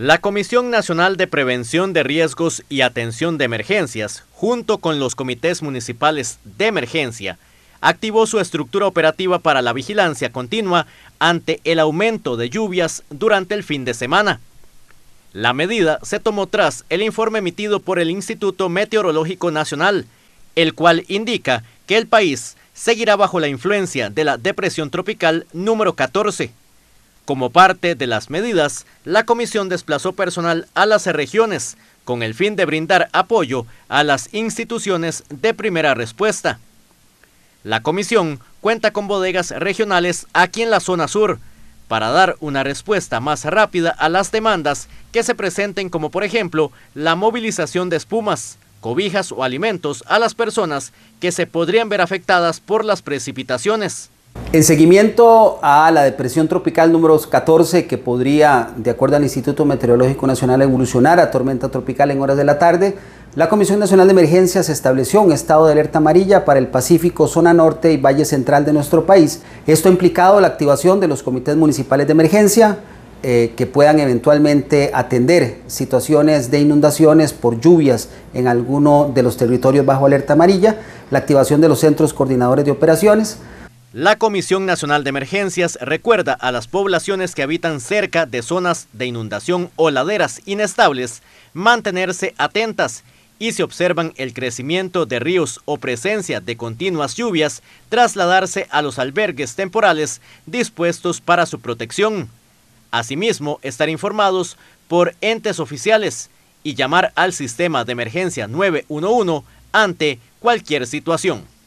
La Comisión Nacional de Prevención de Riesgos y Atención de Emergencias, junto con los comités municipales de emergencia, activó su estructura operativa para la vigilancia continua ante el aumento de lluvias durante el fin de semana. La medida se tomó tras el informe emitido por el Instituto Meteorológico Nacional, el cual indica que el país seguirá bajo la influencia de la depresión tropical número 14. Como parte de las medidas, la comisión desplazó personal a las regiones con el fin de brindar apoyo a las instituciones de primera respuesta. La comisión cuenta con bodegas regionales aquí en la zona sur para dar una respuesta más rápida a las demandas que se presenten como por ejemplo la movilización de espumas, cobijas o alimentos a las personas que se podrían ver afectadas por las precipitaciones. En seguimiento a la depresión tropical número 14, que podría, de acuerdo al Instituto Meteorológico Nacional, evolucionar a tormenta tropical en horas de la tarde, la Comisión Nacional de Emergencias estableció un estado de alerta amarilla para el Pacífico, zona norte y valle central de nuestro país. Esto ha implicado la activación de los comités municipales de emergencia, eh, que puedan eventualmente atender situaciones de inundaciones por lluvias en alguno de los territorios bajo alerta amarilla, la activación de los centros coordinadores de operaciones, la Comisión Nacional de Emergencias recuerda a las poblaciones que habitan cerca de zonas de inundación o laderas inestables mantenerse atentas y si observan el crecimiento de ríos o presencia de continuas lluvias, trasladarse a los albergues temporales dispuestos para su protección. Asimismo, estar informados por entes oficiales y llamar al sistema de emergencia 911 ante cualquier situación.